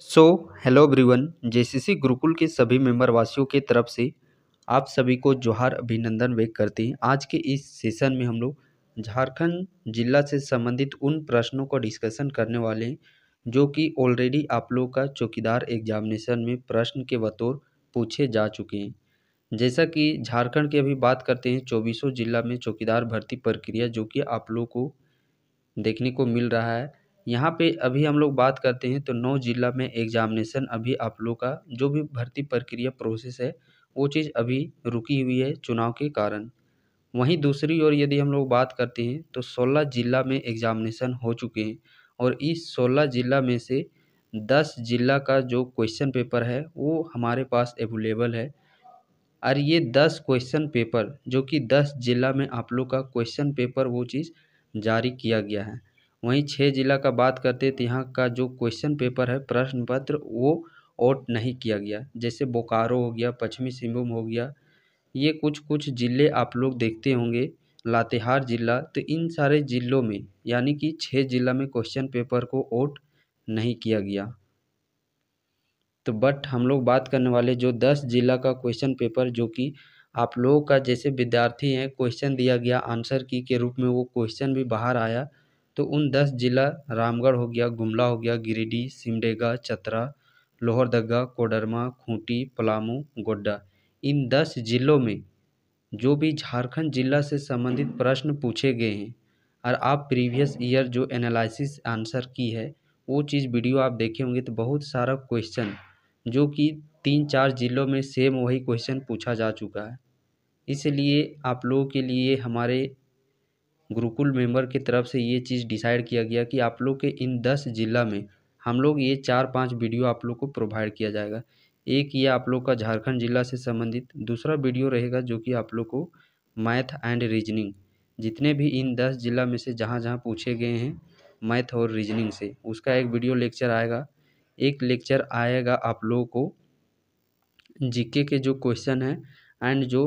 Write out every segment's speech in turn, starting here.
सो hello everyone JCC Gurukul के सभी member वासियों के तरफ से आप सभी को जोहार अभिनंदन व्यक्त करते हैं आज के इस सेशन में हम लोग झारखंड जिला से संबंधित उन प्रश्नों का डिस्कशन करने वाले हैं जो कि ऑलरेडी आप लोगों का चौकीदार एग्जामिनेशन में प्रश्न के बतौर पूछे जा चुके हैं जैसा कि झारखंड की अभी बात करते हैं चौबीसों जिला में चौकीदार भर्ती प्रक्रिया जो कि आप लोग को देखने को मिल रहा है यहाँ पे अभी हम लोग बात करते हैं तो नौ ज़िला में एग्जामिनेसन अभी आप लोग का जो भी भर्ती प्रक्रिया प्रोसेस है वो चीज़ अभी रुकी हुई है चुनाव के कारण वहीं दूसरी ओर यदि हम लोग बात करते हैं तो सोलह ज़िला में एग्जामिनेसन हो चुके हैं और इस सोलह ज़िला में से दस ज़िला का जो क्वेश्चन पेपर है वो हमारे पास अवेलेबल है और ये दस क्वेश्चन पेपर जो कि दस ज़िला में आप लोग का क्वेश्चन पेपर वो चीज़ जारी किया गया है वहीं छः जिला का बात करते तो यहाँ का जो क्वेश्चन पेपर है प्रश्न पत्र वो आउट नहीं किया गया जैसे बोकारो हो गया पश्चिमी सिंहभूम हो गया ये कुछ कुछ ज़िले आप लोग देखते होंगे लातेहार ज़िला तो इन सारे ज़िलों में यानी कि छः ज़िला में क्वेश्चन पेपर को आउट नहीं किया गया तो बट हम लोग बात करने वाले जो दस जिला का क्वेश्चन पेपर जो कि आप लोगों का जैसे विद्यार्थी हैं क्वेश्चन दिया गया आंसर की के रूप में वो क्वेश्चन भी बाहर आया तो उन दस जिला रामगढ़ हो गया गुमला हो गया गिरिडीह सिमडेगा चतरा लोहरदगा कोडरमा खूंटी पलामू गोड्डा इन दस जिलों में जो भी झारखंड जिला से संबंधित प्रश्न पूछे गए हैं और आप प्रीवियस ईयर जो एनालिसिस आंसर की है वो चीज़ वीडियो आप देखे होंगे तो बहुत सारा क्वेश्चन जो कि तीन चार जिलों में सेम वही क्वेश्चन पूछा जा चुका है इसलिए आप लोगों के लिए हमारे गुरुकुल मेंबर की तरफ से ये चीज़ डिसाइड किया गया कि आप लोग के इन दस ज़िला में हम लोग ये चार पांच वीडियो आप लोग को प्रोवाइड किया जाएगा एक ये आप लोग का झारखंड जिला से संबंधित दूसरा वीडियो रहेगा जो कि आप लोग को मैथ एंड रीजनिंग जितने भी इन दस जिला में से जहाँ जहाँ पूछे गए हैं मैथ और रीजनिंग से उसका एक वीडियो लेक्चर आएगा एक लेक्चर आएगा आप लोगों को जीके के जो क्वेश्चन हैं एंड जो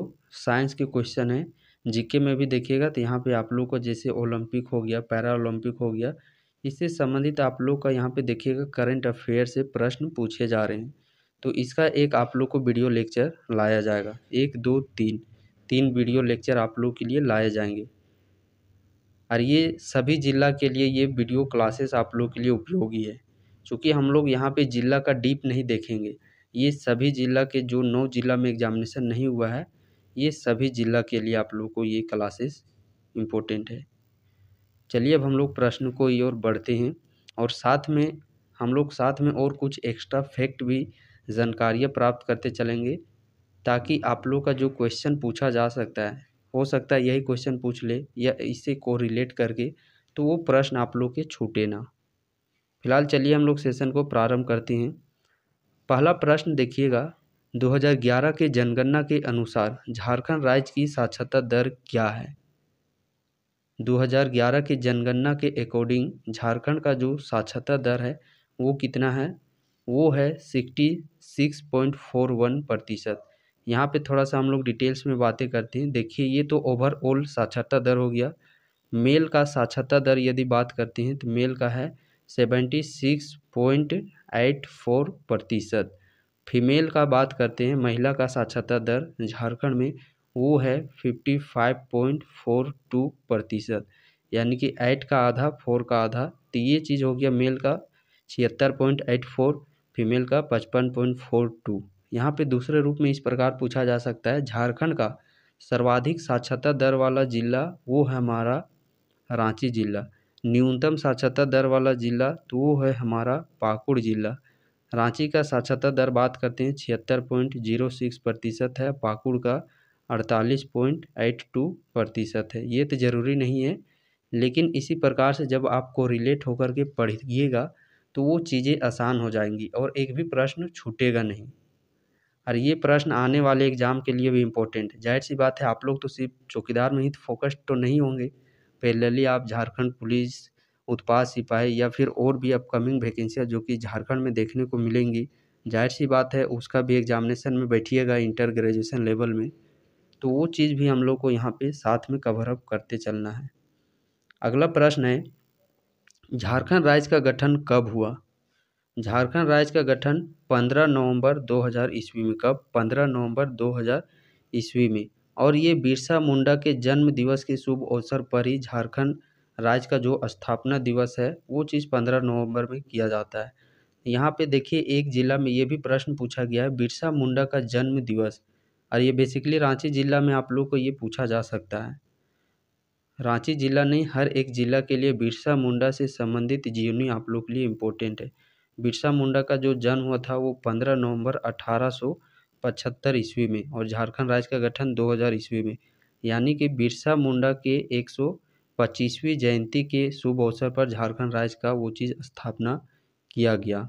साइंस के क्वेश्चन हैं जीके में भी देखिएगा तो यहाँ पे आप लोग को जैसे ओलंपिक हो गया पैरा ओलंपिक हो गया इससे संबंधित आप लोग का यहाँ पे देखिएगा करंट अफेयर से प्रश्न पूछे जा रहे हैं तो इसका एक आप लोग को वीडियो लेक्चर लाया जाएगा एक दो तीन तीन वीडियो लेक्चर आप लोग के लिए लाए जाएंगे और ये सभी जिला के लिए ये वीडियो क्लासेस आप लोग के लिए उपयोगी है चूँकि हम लोग यहाँ पर जिला का डीप नहीं देखेंगे ये सभी जिला के जो नौ जिला में एग्जामिनेशन नहीं हुआ है ये सभी जिला के लिए आप लोग को ये क्लासेस इम्पोर्टेंट है चलिए अब हम लोग प्रश्न को ये और बढ़ते हैं और साथ में हम लोग साथ में और कुछ एक्स्ट्रा फैक्ट भी जानकारियाँ प्राप्त करते चलेंगे ताकि आप लोग का जो क्वेश्चन पूछा जा सकता है हो सकता है यही क्वेश्चन पूछ ले या इससे को रिलेट करके तो वो प्रश्न आप लोग के छूटे ना फिलहाल चलिए हम लोग सेशन को प्रारंभ करते हैं पहला प्रश्न देखिएगा 2011 के जनगणना के अनुसार झारखंड राज्य की साक्षरता दर क्या है 2011 के जनगणना के अकॉर्डिंग झारखंड का जो साक्षरता दर है वो कितना है वो है sixty six point four one प्रतिशत यहाँ पे थोड़ा सा हम लोग डिटेल्स में बातें करते हैं देखिए ये तो ओवरऑल साक्षरता दर हो गया मेल का साक्षरता दर यदि बात करते हैं तो मेल का है seventy six point eight four प्रतिशत फीमेल का बात करते हैं महिला का साक्षरता दर झारखंड में वो है fifty five point four two प्रतिशत यानी कि एट का आधा फोर का आधा तो ये चीज़ हो गया मेल का छिहत्तर पॉइंट एट फोर फीमेल का पचपन पॉइंट फोर टू यहाँ पर दूसरे रूप में इस प्रकार पूछा जा सकता है झारखंड का सर्वाधिक साक्षरता दर वाला जिला वो है हमारा रांची जिला न्यूनतम साक्षरता दर वाला जिला तो वो है हमारा पाकुड़ जिला रांची का साक्षरता दर बात करते हैं छिहत्तर पॉइंट जीरो सिक्स प्रतिशत है पाकुड़ का अड़तालीस पॉइंट एट टू प्रतिशत है ये तो ज़रूरी नहीं है लेकिन इसी प्रकार से जब आपको रिलेट होकर के पढ़िएगा तो वो चीज़ें आसान हो जाएंगी और एक भी प्रश्न छूटेगा नहीं और ये प्रश्न आने वाले एग्ज़ाम के लिए भी इम्पोर्टेंट है जाहिर सी बात है आप लोग तो सिर्फ चौकीदार में ही फोकस्ड तो, तो नहीं होंगे पहले आप झारखंड पुलिस उत्पाद सिपाही या फिर और भी अपकमिंग वैकेंसियाँ जो कि झारखंड में देखने को मिलेंगी जाहिर सी बात है उसका भी एग्जामिनेशन में बैठिएगा इंटर ग्रेजुएसन लेवल में तो वो चीज़ भी हम लोग को यहाँ पे साथ में कवर अप करते चलना है अगला प्रश्न है झारखंड राज्य का गठन कब हुआ झारखंड राज्य का गठन 15 नवंबर 2000 ईस्वी में कब 15 नवंबर 2000 ईस्वी में और ये बिरसा मुंडा के जन्म दिवस के शुभ अवसर पर ही झारखंड राज्य का जो स्थापना दिवस है वो चीज़ पंद्रह नवम्बर में किया जाता है यहाँ पे देखिए एक ज़िला में ये भी प्रश्न पूछा गया है बिरसा मुंडा का जन्म दिवस और ये बेसिकली रांची ज़िला में आप लोग को ये पूछा जा सकता है रांची ज़िला नहीं हर एक ज़िला के लिए बिरसा मुंडा से संबंधित जीवनी आप लोग के लिए इम्पोर्टेंट है बिरसा मुंडा का जो जन्म हुआ था वो पंद्रह नवंबर अठारह सौ पचहत्तर ईस्वी में और झारखंड राज्य का गठन दो ईस्वी में यानी कि बिरसा मुंडा के एक सौ पच्चीसवीं जयंती के शुभ अवसर पर झारखंड राज्य का वो चीज़ स्थापना किया गया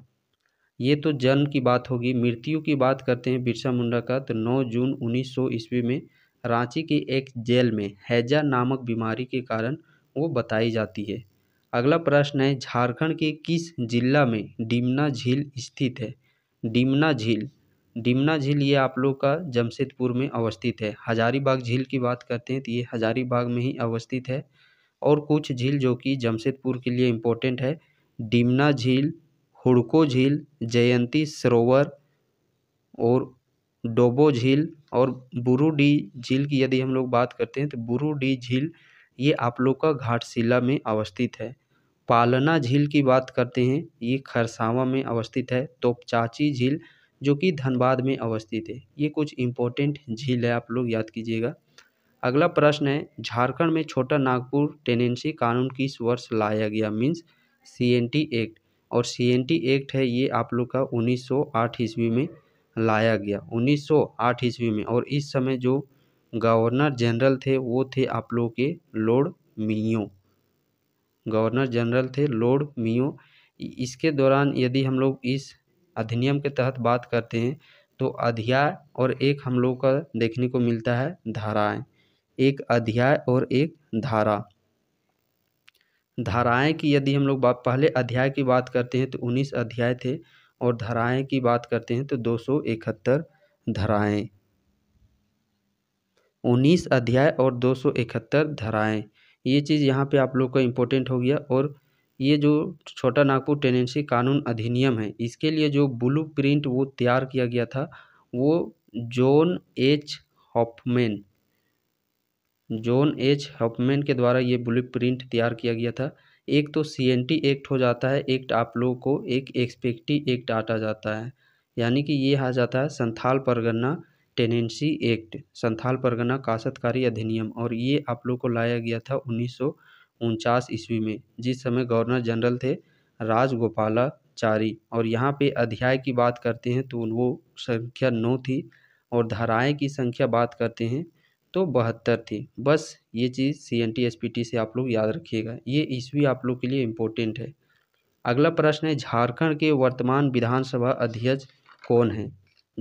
ये तो जन्म की बात होगी मृत्यु की बात करते हैं बिरसा मुंडा का तो 9 जून 1900 ईस्वी में रांची के एक जेल में हैजा नामक बीमारी के कारण वो बताई जाती है अगला प्रश्न है झारखंड के किस जिला में डिमना झील स्थित है डिमना झील डिमना झील ये आप लोग का जमशेदपुर में अवस्थित है हजारीबाग झील की बात करते हैं तो ये हजारीबाग में ही अवस्थित है और कुछ झील जो कि जमशेदपुर के लिए इम्पोर्टेंट है डिमना झील हुड़को झील जयंती सरोवर और डोबो झील और बुरुडी झील की यदि हम लोग बात करते हैं तो बुरुडी झील ये आप लोग का घाटशिला में अवस्थित है पालना झील की बात करते हैं ये खरसावा में अवस्थित है तोपचाची झील जो कि धनबाद में अवस्थित है ये कुछ इम्पोर्टेंट झील है आप लोग याद कीजिएगा अगला प्रश्न है झारखंड में छोटा नागपुर टेनेंसी कानून किस वर्ष लाया गया means C N T act और सी एन टी एक्ट है ये आप लोग का 1908 ईस्वी में लाया गया 1908 ईस्वी में और इस समय जो गवर्नर जनरल थे वो थे आप लोग के लॉर्ड मियो गवर्नर जनरल थे लॉर्ड मियो इसके दौरान यदि हम लोग इस अधिनियम के तहत बात करते हैं तो अध्याय और एक हम लोग का देखने को मिलता है धाराएं एक अध्याय और एक धारा धाराएं की यदि हम लोग बात पहले अध्याय की बात करते हैं तो उन्नीस अध्याय थे और धाराएं की बात करते हैं तो दो सौ इकहत्तर धाराएँ उन्नीस अध्याय और दो सौ इकहत्तर धाराएँ ये चीज़ यहाँ पे आप लोग का इम्पोर्टेंट हो गया और ये जो छोटा नागपुर टेनेंसी कानून अधिनियम है इसके लिए जो ब्लू प्रिंट वो तैयार किया गया था वो John H Hoffman John H Hoffman के द्वारा ये बुलेट प्रिंट तैयार किया गया था एक तो सी एक्ट हो जाता है एक्ट आप लोगों को एक एक्सपेक्टी एक्ट आटा जाता है यानी कि ये आ जाता है संथाल परगना टेनेंसी एक्ट संथाल परगना काशतकारी अधिनियम और ये आप लोगों को लाया गया था उन्नीस ईस्वी में जिस समय गवर्नर जनरल थे राजगोपालाचारी और यहाँ पे अध्याय की बात करते हैं तो वो संख्या नौ थी और धाराएं की संख्या बात करते हैं तो बहत्तर थी बस ये चीज़ C N T S P T से आप लोग याद रखिएगा ये ईस्वी आप लोग के लिए इम्पोर्टेंट है अगला प्रश्न है झारखंड के वर्तमान विधानसभा अध्यक्ष कौन है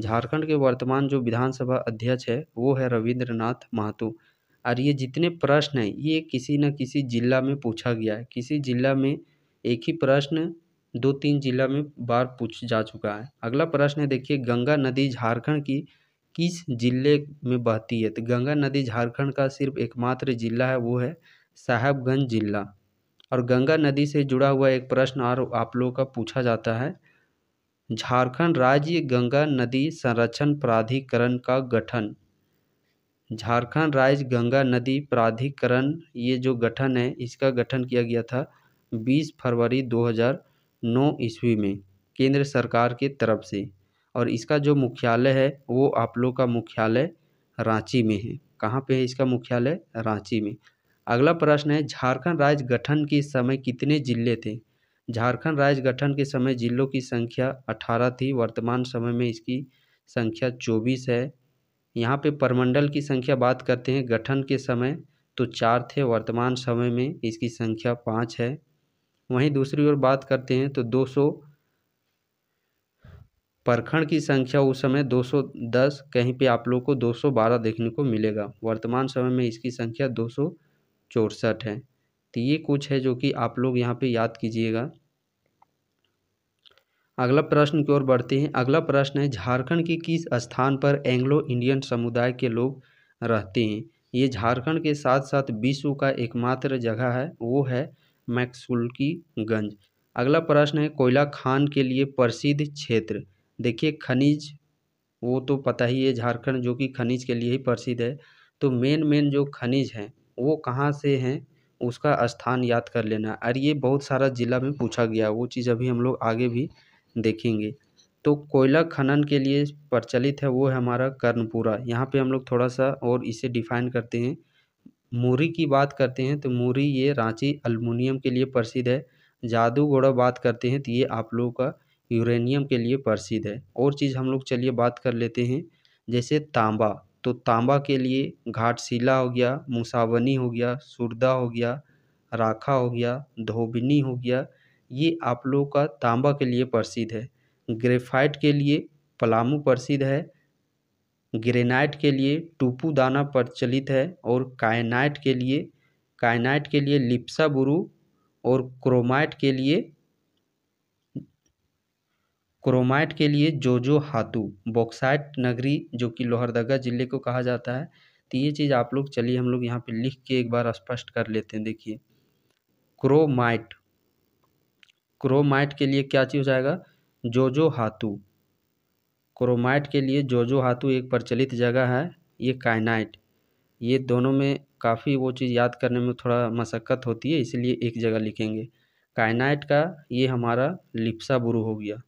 झारखंड के वर्तमान जो विधानसभा अध्यक्ष है वो है रविंद्रनाथ महतो और ये जितने प्रश्न हैं ये किसी न किसी जिला में पूछा गया है किसी जिला में एक ही प्रश्न दो तीन जिला में बार पूछ जा चुका है अगला प्रश्न है देखिए गंगा नदी झारखंड की किस जिले में बहती है तो गंगा नदी झारखंड का सिर्फ एकमात्र जिला है वो है साहेबगंज जिला और गंगा नदी से जुड़ा हुआ एक प्रश्न और आप लोगों का पूछा जाता है झारखंड राज्य गंगा नदी संरक्षण प्राधिकरण का गठन झारखंड राज्य गंगा नदी प्राधिकरण ये जो गठन है इसका गठन किया गया था 20 फरवरी 2009 ईस्वी में केंद्र सरकार की के तरफ से और इसका जो मुख्यालय है वो आप लोग का मुख्यालय रांची में है कहाँ पे है इसका मुख्यालय रांची में अगला प्रश्न है झारखंड राज्य गठन के समय कितने जिले थे झारखंड राज्य गठन के समय जिलों की संख्या अठारह थी वर्तमान समय में इसकी संख्या चौबीस है यहाँ पे परमंडल की संख्या बात करते हैं गठन के समय तो चार थे वर्तमान समय में इसकी संख्या पाँच है वहीं दूसरी ओर बात करते हैं तो दो सौ परखण की संख्या उस समय 210 कहीं पे आप लोग को 212 देखने को मिलेगा वर्तमान समय में इसकी संख्या दो है तो ये कुछ है जो कि आप लोग यहाँ पे याद कीजिएगा अगला प्रश्न की ओर बढ़ते हैं अगला प्रश्न है झारखंड के किस स्थान पर एंग्लो इंडियन समुदाय के लोग रहते हैं ये झारखंड के साथ साथ विश्व का एकमात्र जगह है वो है गंज अगला प्रश्न है कोयला खान के लिए प्रसिद्ध क्षेत्र देखिए खनिज वो तो पता ही है झारखंड जो कि खनिज के लिए ही प्रसिद्ध है तो मेन मेन जो खनिज हैं वो कहाँ से हैं उसका स्थान याद कर लेना और ये बहुत सारा ज़िला में पूछा गया वो चीज़ अभी हम लोग आगे भी देखेंगे तो कोयला खनन के लिए प्रचलित है वो है हमारा कर्णपुरा यहाँ पे हम लोग थोड़ा सा और इसे डिफाइन करते हैं मूरी की बात करते हैं तो मूरी ये रांची अलमुनियम के लिए प्रसिद्ध है जादूगोड़ा बात करते हैं तो ये आप लोगों का यूरेनियम के लिए प्रसिद्ध है और चीज़ हम लोग चलिए बात कर लेते हैं जैसे तांबा तो तांबा के लिए घाटशिला हो गया मुसावनी हो गया सुरदा हो गया राखा हो गया धोबिनी हो गया ये आप लोग का तांबा के लिए प्रसिद्ध है ग्रेफाइट के लिए पलामू प्रसिद्ध है ग्रेनाइट के लिए टूपू दाना प्रचलित है और कायनाइट के लिए कायनाइट के लिए लिप्सा बुरू और क्रोमाइट के लिए क्रोमाइट के लिए जोजो हाथू बॉक्साइट नगरी जो कि लोहरदगा ज़िले को कहा जाता है तो ये चीज़ आप लोग चलिए हम लोग यहाँ पे लिख के एक बार स्पष्ट कर लेते हैं देखिए क्रोमाइट क्रोमाइट के लिए क्या चीज़ हो जाएगा जोजो हाथू क्रोमाइट के लिए जोजो हाथू एक प्रचलित जगह है ये काइनाइट ये दोनों में काफ़ी वो चीज़ याद करने में थोड़ा मशक्क़त होती है इसलिए एक जगह लिखेंगे काइनाइट का ये हमारा लिप्सा बुरू हो गया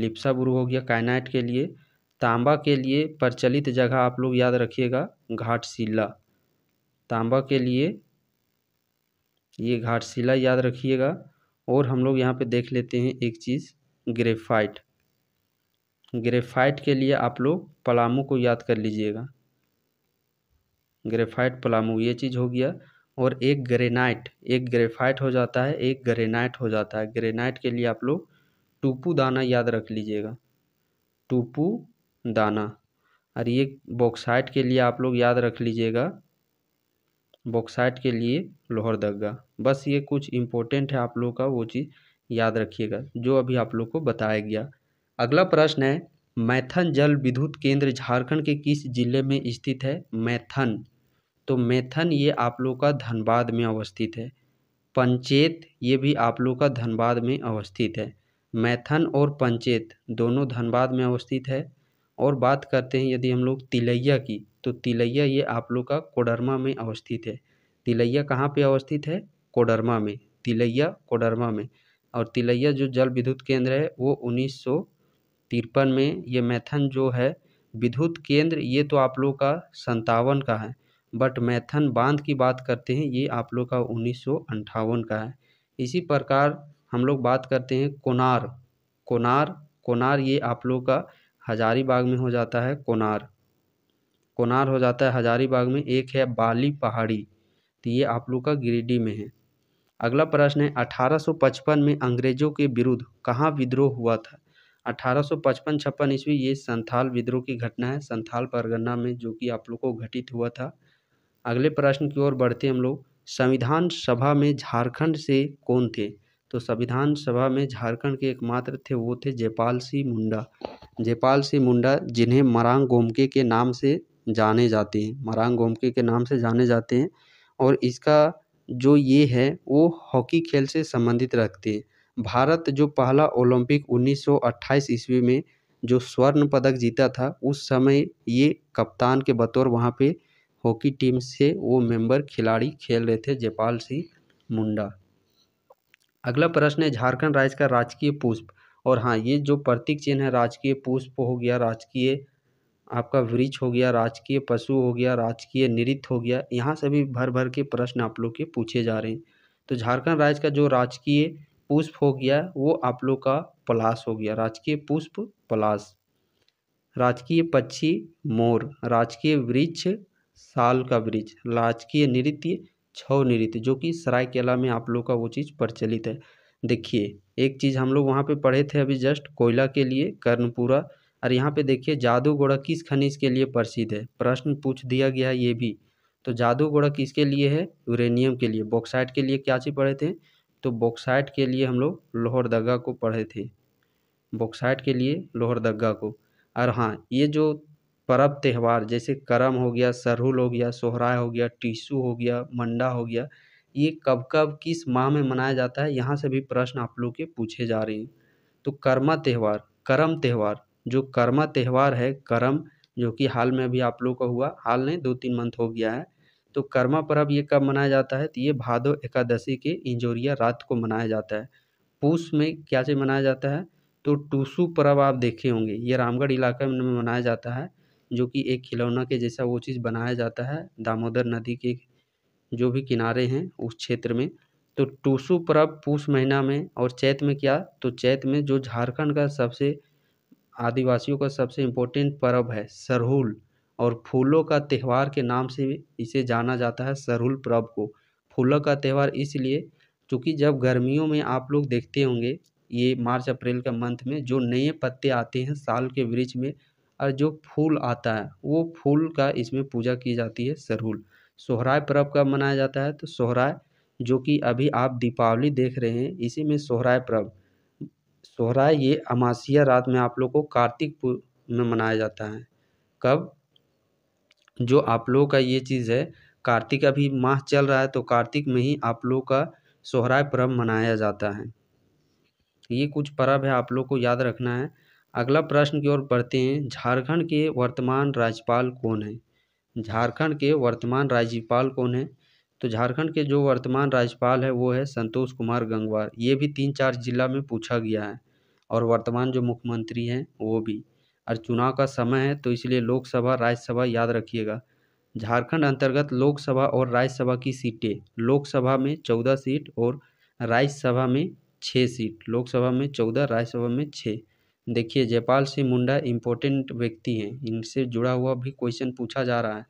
लिप्सा बुरु हो गया काइनाइट के लिए तांबा के लिए प्रचलित जगह आप लोग याद रखिएगा घाटशिला तांबा के लिए ये घाटशिला याद रखिएगा और हम लोग यहाँ पे देख लेते हैं एक चीज़ ग्रेफाइट ग्रेफाइट के लिए आप लोग पलामू को याद कर लीजिएगा ग्रेफाइट पलामू ये चीज़ हो गया और एक ग्रेनाइट एक ग्रेफाइट हो जाता है एक ग्रेनाइट हो जाता है ग्रेनाइट के लिए आप लोग टूपू दाना याद रख लीजिएगा टूपू दाना और ये बॉक्साइट के लिए आप लोग याद रख लीजिएगा बॉक्साइट के लिए लोहरदगा बस ये कुछ इम्पोर्टेंट है आप लोगों का वो चीज़ याद रखिएगा जो अभी आप लोग को बताया गया अगला प्रश्न है मैथन जल विद्युत केंद्र झारखंड के किस जिले में स्थित है मैथन तो मैथन ये आप लोग का धनबाद में अवस्थित है पंचेत ये भी आप लोग का धनबाद में अवस्थित है मैथन और पंचेत दोनों धनबाद में अवस्थित है और बात करते हैं यदि हम लोग तिलैया की तो तिलैया ये आप लोग का कोडरमा में अवस्थित है तिलैया कहाँ पे अवस्थित है कोडरमा में तिलैया कोडरमा में और तिलैया जो जल विद्युत केंद्र है वो उन्नीस तिरपन में ये मैथन जो है विद्युत केंद्र ये तो आप लोग का संतावन का है बट मैथन बांध की बात करते हैं ये आप लोग का उन्नीस का है इसी प्रकार हम लोग बात करते हैं कोनार कोनार कोनार ये आप लोग का हजारीबाग में हो जाता है कोनार कोनार हो जाता है हजारीबाग में एक है बाली पहाड़ी तो ये आप लोग का गिरिडीह में है अगला प्रश्न है अठारह में अंग्रेजों के विरुद्ध कहाँ विद्रोह हुआ था 1855 छप्पन ईस्वी ये संथाल विद्रोह की घटना है संथाल परगना में जो कि आप लोग को घटित हुआ था अगले प्रश्न की ओर बढ़ते हम लोग संविधान सभा में झारखंड से कौन थे तो संविधान सभा में झारखंड के एकमात्र थे वो थे जयपाल सिंह मुंडा जयपाल सिंह मुंडा जिन्हें मरांग गोमके के नाम से जाने जाते हैं मरांग गोमके के नाम से जाने जाते हैं और इसका जो ये है वो हॉकी खेल से संबंधित रखते हैं भारत जो पहला ओलंपिक 1928 ईस्वी में जो स्वर्ण पदक जीता था उस समय ये कप्तान के बतौर वहाँ पे हॉकी टीम से वो मेंबर खिलाड़ी खेल रहे थे जयपाल सिंह मुंडा अगला प्रश्न है झारखंड राज्य का राजकीय पुष्प और हाँ ये जो प्रतीक चिन्ह है राजकीय पुष्प हो गया राजकीय आपका वृक्ष हो गया राजकीय पशु हो गया राजकीय नृत्य हो गया यहाँ से भी भर भर के प्रश्न आप लोग के पूछे जा रहे हैं तो झारखंड राज्य का जो राजकीय पुष्प हो गया वो आप लोग का पलाश हो गया राजकीय पुष्प पलाश राजकीय पक्षी मोर राजकीय वृक्ष साल का वृक्ष राजकीय नृत्य छव नृत्य जो कि सरायकेला में आप लोग का वो चीज़ प्रचलित है देखिए एक चीज़ हम लोग वहाँ पे पढ़े थे अभी जस्ट कोयला के लिए कर्णपुरा और यहाँ पे देखिए जादूगोड़ा किस खनिज के लिए प्रसिद्ध है प्रश्न पूछ दिया गया है ये भी तो जादूगोड़ा किसके लिए है यूरेनियम के लिए बॉक्साइट के लिए क्या चीज़ पढ़े थे तो बॉक्साइट के लिए हम लोग लोहरदगा को पढ़े थे बॉक्साइट के लिए लोहरदगा को और हाँ ये जो पर्व त्यौहार जैसे करम हो गया सरहुल हो गया सोहराय हो गया टीसू हो गया मंडा हो गया ये कब कब किस माह में मनाया जाता है यहाँ से भी प्रश्न आप लोग के पूछे जा रहे हैं तो कर्मा त्यौहार करम त्यौहार जो कर्मा त्यौहार है करम जो कि हाल में भी आप लोग का हुआ हाल नहीं दो तीन मंथ हो गया है तो कर्मा पर्व ये कब मनाया जाता है तो ये भादो एकादशी के इंजोरिया रात को मनाया जाता है पूस में क्या से मनाया जाता है तो टूसू पर्व आप देखे होंगे ये रामगढ़ इलाके में मनाया जाता है जो कि एक खिलौना के जैसा वो चीज़ बनाया जाता है दामोदर नदी के जो भी किनारे हैं उस क्षेत्र में तो टूसू पर्व पूस महीना में और चैत में क्या तो चैत में जो झारखंड का सबसे आदिवासियों का सबसे इम्पोर्टेंट पर्व है सरहुल और फूलों का त्यौहार के नाम से इसे जाना जाता है सरहुल पर्व को फूलों का त्यौहार इसलिए क्योंकि जब गर्मियों में आप लोग देखते होंगे ये मार्च अप्रैल का मंथ में जो नए पत्ते आते हैं साल के वृक्ष में और जो फूल आता है वो फूल का इसमें पूजा की जाती है सरहुल सोहराय पर्व कब मनाया जाता है तो सोहराय जो कि अभी आप दीपावली देख रहे हैं इसी में सोहराय पर्व सोहराय ये अमासिया रात में आप लोग को कार्तिक में मनाया जाता है कब जो आप लोगों का ये चीज़ है कार्तिक अभी माह चल रहा है तो कार्तिक में ही आप लोगों का सोहराय पर्व मनाया जाता है ये कुछ पर्व है आप लोग को याद रखना है अगला प्रश्न की ओर बढ़ते हैं झारखंड के वर्तमान राज्यपाल कौन है झारखंड के वर्तमान राज्यपाल कौन है तो झारखंड के जो वर्तमान राज्यपाल है वो है संतोष कुमार गंगवार ये भी तीन चार जिला में पूछा गया है और वर्तमान जो मुख्यमंत्री हैं वो भी और चुनाव का समय है तो इसलिए लोकसभा राज्यसभा याद रखिएगा झारखंड अंतर्गत लोकसभा और राज्यसभा की सीटें लोकसभा में चौदह सीट और राज्यसभा में छः सीट लोकसभा में चौदह राज्यसभा में छः देखिए जयपाल सिंह मुंडा इम्पोर्टेंट व्यक्ति हैं इनसे जुड़ा हुआ भी क्वेश्चन पूछा जा रहा है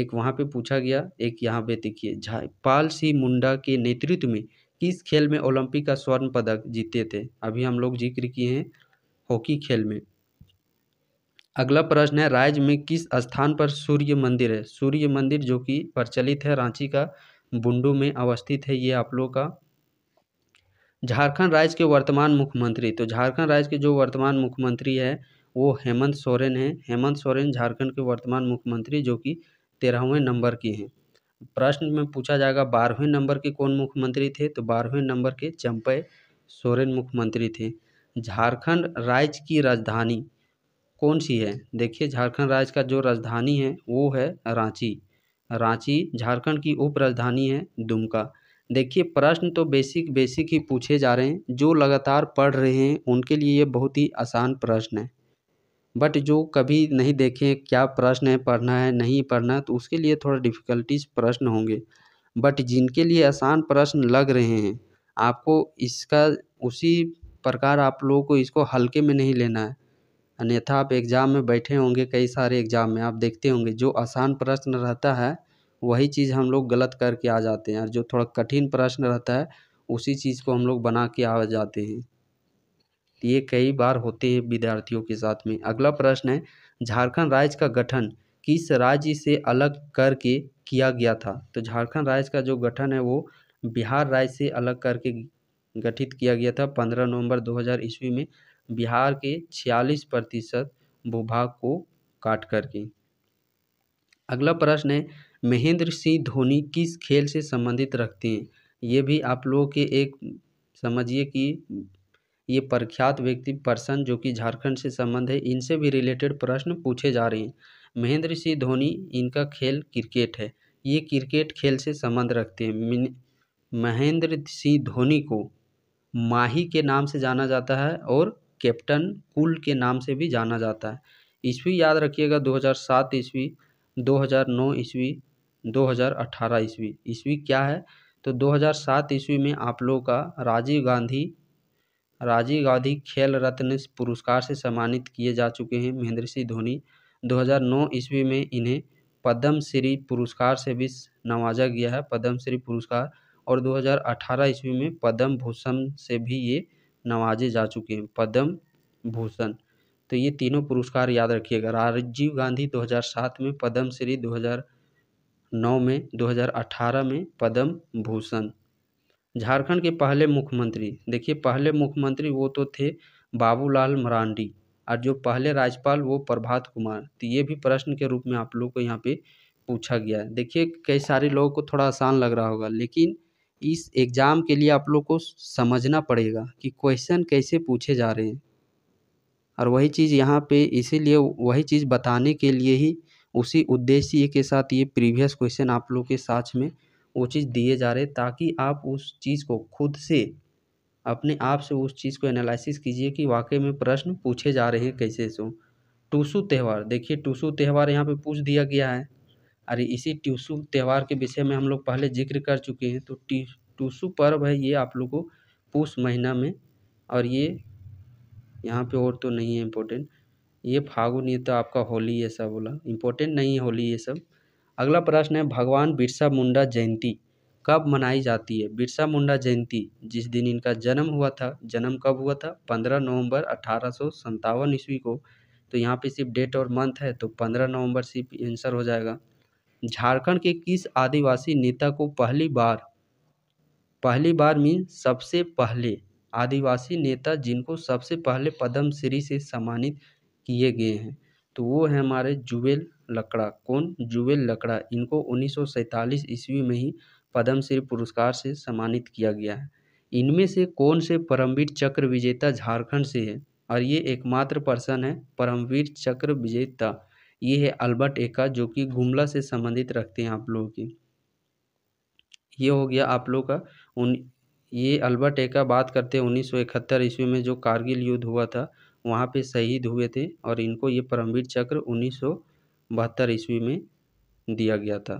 एक वहाँ पे पूछा गया एक यहाँ पे देखिए जयपाल सिंह मुंडा के नेतृत्व में किस खेल में ओलंपिक का स्वर्ण पदक जीते थे अभी हम लोग जिक्र किए हैं हॉकी खेल में अगला प्रश्न है राज्य में किस स्थान पर सूर्य मंदिर है सूर्य मंदिर जो कि प्रचलित है रांची का बुंडू में अवस्थित है ये आप लोग का झारखंड राज्य के वर्तमान मुख्यमंत्री तो झारखंड राज्य के जो वर्तमान मुख्यमंत्री है वो हेमंत सोरेन है हेमंत सोरेन झारखंड के वर्तमान मुख्यमंत्री जो कि तेरहवें नंबर के हैं प्रश्न में पूछा जाएगा बारहवें नंबर के कौन मुख्यमंत्री थे तो बारहवें नंबर के चंपई सोरेन मुख्यमंत्री थे झारखंड राज्य की राजधानी कौन सी है देखिए झारखंड राज्य का जो राजधानी है वो है रांची रांची झारखंड की उप राजधानी है दुमका देखिए प्रश्न तो बेसिक बेसिक ही पूछे जा रहे हैं जो लगातार पढ़ रहे हैं उनके लिए ये बहुत ही आसान प्रश्न है बट जो कभी नहीं देखें क्या प्रश्न है पढ़ना है नहीं पढ़ना तो उसके लिए थोड़ा डिफ़िकल्टीज प्रश्न होंगे बट जिनके लिए आसान प्रश्न लग रहे हैं आपको इसका उसी प्रकार आप लोगों को इसको हल्के में नहीं लेना है अन्यथा आप एग्ज़ाम में बैठे होंगे कई सारे एग्ज़ाम में आप देखते होंगे जो आसान प्रश्न रहता है वही चीज़ हम लोग गलत करके आ जाते हैं और जो थोड़ा कठिन प्रश्न रहता है उसी चीज़ को हम लोग बना के आ जाते हैं ये कई बार होते हैं विद्यार्थियों के साथ में अगला प्रश्न है झारखंड राज्य का गठन किस राज्य से अलग करके किया गया था तो झारखंड राज्य का जो गठन है वो बिहार राज्य से अलग करके गठित किया गया था पंद्रह नवंबर हजार ईस्वी में बिहार के छियालीस प्रतिशत भूभाग को काट करके अगला प्रश्न है महेंद्र सिंह धोनी किस खेल से संबंधित रखते हैं ये भी आप लोगों के एक समझिए कि ये प्रख्यात व्यक्ति पर्सन जो कि झारखंड से संबंध है इनसे भी रिलेटेड प्रश्न पूछे जा रहे हैं महेंद्र सिंह धोनी इनका खेल क्रिकेट है ये क्रिकेट खेल से संबंध रखते हैं महेंद्र सिंह धोनी को माही के नाम से जाना जाता है और कैप्टन कुल के नाम से भी जाना जाता है ईस्वी याद रखिएगा 2007 ईस्वी नौ ईस्वी 2018 ईस्वी ईस्वी क्या है तो 2007 ईस्वी में आप लोगों का राजीव गांधी राजीव गांधी खेल रत्न पुरस्कार से सम्मानित किए जा चुके हैं महेंद्र सिंह धोनी 2009 ईस्वी में इन्हें पद्मश्री पुरस्कार से भी नवाजा गया है पद्मश्री पुरस्कार और 2018 ईस्वी में पद्म भूषण से भी ये नवाजे जा चुके हैं पद्म भूषण तो ये तीनों पुरस्कार याद रखिएगा राजीव गांधी 2007 में पद्मश्री नौ में 2018 में पद्म भूषण झारखंड के पहले मुख्यमंत्री देखिए पहले मुख्यमंत्री वो तो थे बाबूलाल मरांडी और जो पहले राज्यपाल वो प्रभात कुमार तो ये भी प्रश्न के रूप में आप लोग को यहाँ पे पूछा गया है देखिए कई सारे लोगों को थोड़ा आसान लग रहा होगा लेकिन इस एग्ज़ाम के लिए आप लोग को समझना पड़ेगा कि क्वेश्चन कैसे पूछे जा रहे हैं और वही चीज़ यहाँ पे इसीलिए वही चीज़ बताने के लिए ही उसी उद्देश्य के साथ ये प्रीवियस क्वेश्चन आप लोग के साथ में वो चीज़ दिए जा रहे ताकि आप उस चीज़ को खुद से अपने आप से उस चीज़ को एनालिसिस कीजिए कि वाकई में प्रश्न पूछे जा रहे हैं कैसे सो टूसु त्यौहार देखिए टूसु त्यौहार यहाँ पे पूछ दिया गया है अरे इसी टूसु त्यौहार के विषय में हम लोग पहले जिक्र कर चुके हैं तो टूसु पर्व है ये आप लोग को पूछ महीना में और ये यहाँ पे और तो नहीं है इम्पोर्टेंट ये फागुन ये तो आपका होली ये सब बोला इम्पोर्टेंट नहीं है होली ये सब अगला प्रश्न है भगवान बिरसा मुंडा जयंती कब मनाई जाती है बिरसा मुंडा जयंती जिस दिन इनका जन्म हुआ था जन्म कब हुआ था पंद्रह नवंबर अठारह ईस्वी को तो यहाँ पे सिर्फ डेट और मंथ है तो पंद्रह नवंबर सिर्फ आंसर हो जाएगा झारखंड के किस आदिवासी नेता को पहली बार पहली बार मीन सबसे पहले आदिवासी नेता जिनको सबसे पहले पद्म श्री से सम्मानित किए गए हैं तो वो है हमारे जुवेल लकड़ा कौन जुवेल लकड़ा इनको उन्नीस सौ ईस्वी में ही पद्मश्री पुरस्कार से सम्मानित किया गया है इनमें से कौन से परमवीर चक्र विजेता झारखंड से है और ये एकमात्र पर्सन है परमवीर चक्र विजेता ये है अल्बर्ट एका जो कि गुमला से संबंधित रखते हैं आप लोगों की ये हो गया आप लोग का उन ये अल्बर्ट एका बात करते हैं उन्नीस सौ इकहत्तर ईस्वी में जो कारगिल युद्ध हुआ था वहाँ पे शहीद हुए थे और इनको ये परमवीर चक्र उन्नीस सौ बहत्तर ईस्वी में दिया गया था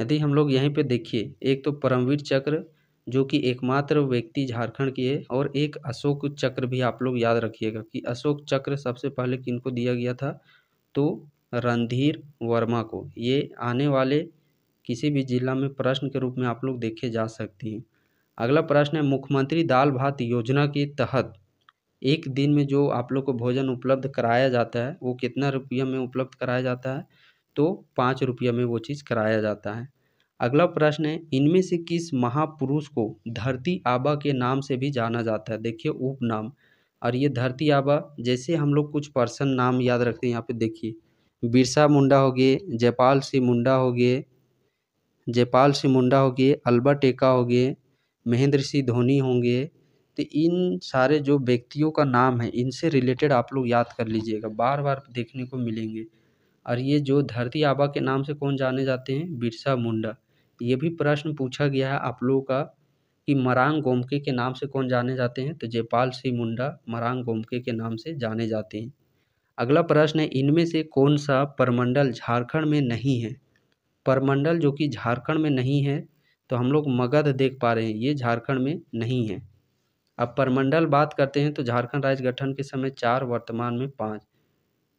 यदि हम लोग यहीं पे देखिए एक तो परमवीर चक्र जो कि एकमात्र व्यक्ति झारखंड की है और एक अशोक चक्र भी आप लोग याद रखिएगा कि अशोक चक्र सबसे पहले किन को दिया गया था तो रणधीर वर्मा को ये आने वाले किसी भी जिला में प्रश्न के रूप में आप लोग देखे जा सकती हैं अगला प्रश्न है मुख्यमंत्री दाल भात योजना के तहत एक दिन में जो आप लोग को भोजन उपलब्ध कराया जाता है वो कितना रुपये में उपलब्ध कराया जाता है तो पाँच रुपये में वो चीज़ कराया जाता है अगला प्रश्न है इनमें से किस महापुरुष को धरती आबा के नाम से भी जाना जाता है देखिए उपनाम और ये धरती आबा जैसे हम लोग कुछ पर्सन नाम याद रखते हैं यहाँ पे देखिए बिरसा मुंडा हो गए जयपाल सिंह मुंडा हो गए जयपाल सिंह मुंडा हो गए अल्बर्ट टेका हो गए महेंद्र सिंह धोनी होंगे तो इन सारे जो व्यक्तियों का नाम है इनसे रिलेटेड आप लोग याद कर लीजिएगा बार बार देखने को मिलेंगे और ये जो धरती आबा के नाम से कौन जाने जाते हैं बिरसा मुंडा ये भी प्रश्न पूछा गया है आप लोगों का कि मरांग गोमके के नाम से कौन जाने जाते हैं तो जयपाल सिंह मुंडा मरांग गोमके के नाम से जाने जाते हैं अगला प्रश्न है इनमें से कौन सा परमंडल झारखंड में नहीं है परमंडल जो कि झारखंड में नहीं है तो हम लोग मगध देख पा रहे हैं ये झारखंड में नहीं है अब परमंडल बात करते हैं तो झारखंड राज्य गठन के समय चार वर्तमान में पाँच